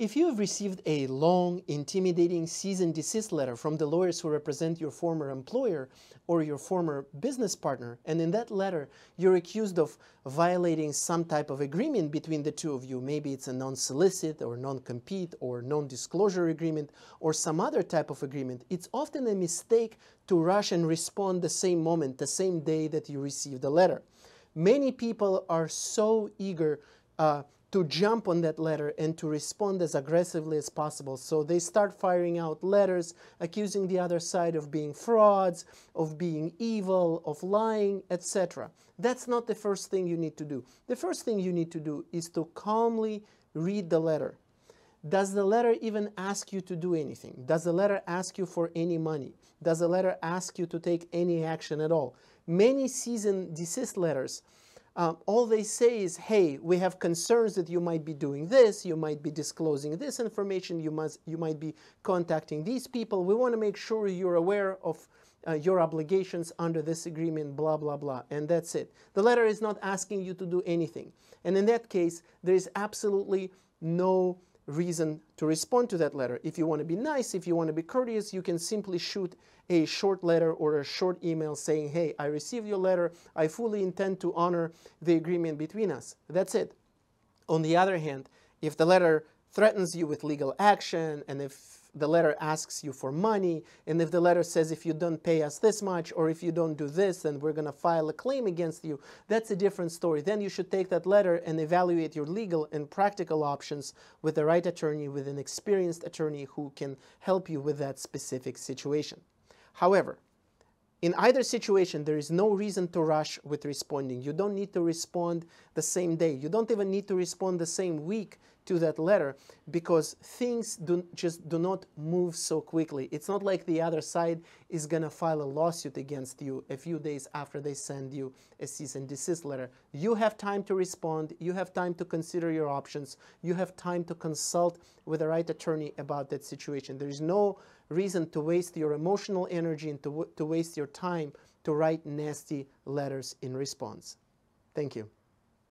If you have received a long, intimidating cease and desist letter from the lawyers who represent your former employer or your former business partner, and in that letter you're accused of violating some type of agreement between the two of you, maybe it's a non solicit or non compete or non disclosure agreement or some other type of agreement, it's often a mistake to rush and respond the same moment, the same day that you receive the letter. Many people are so eager. Uh, to jump on that letter and to respond as aggressively as possible. So they start firing out letters accusing the other side of being frauds, of being evil, of lying, etc. That's not the first thing you need to do. The first thing you need to do is to calmly read the letter. Does the letter even ask you to do anything? Does the letter ask you for any money? Does the letter ask you to take any action at all? Many seasoned and desist letters um, all they say is, hey, we have concerns that you might be doing this, you might be disclosing this information, you, must, you might be contacting these people. We want to make sure you're aware of uh, your obligations under this agreement, blah, blah, blah. And that's it. The letter is not asking you to do anything. And in that case, there is absolutely no reason to respond to that letter. If you want to be nice, if you want to be courteous, you can simply shoot a short letter or a short email saying, hey, I received your letter. I fully intend to honor the agreement between us. That's it. On the other hand, if the letter threatens you with legal action and if the letter asks you for money, and if the letter says if you don't pay us this much or if you don't do this, then we're going to file a claim against you, that's a different story. Then you should take that letter and evaluate your legal and practical options with the right attorney, with an experienced attorney who can help you with that specific situation. However, in either situation, there is no reason to rush with responding. You don't need to respond the same day. You don't even need to respond the same week to that letter because things do, just do not move so quickly. It's not like the other side is going to file a lawsuit against you a few days after they send you a cease and desist letter. You have time to respond, you have time to consider your options, you have time to consult with the right attorney about that situation. There is no reason to waste your emotional energy and to, to waste your time to write nasty letters in response. Thank you.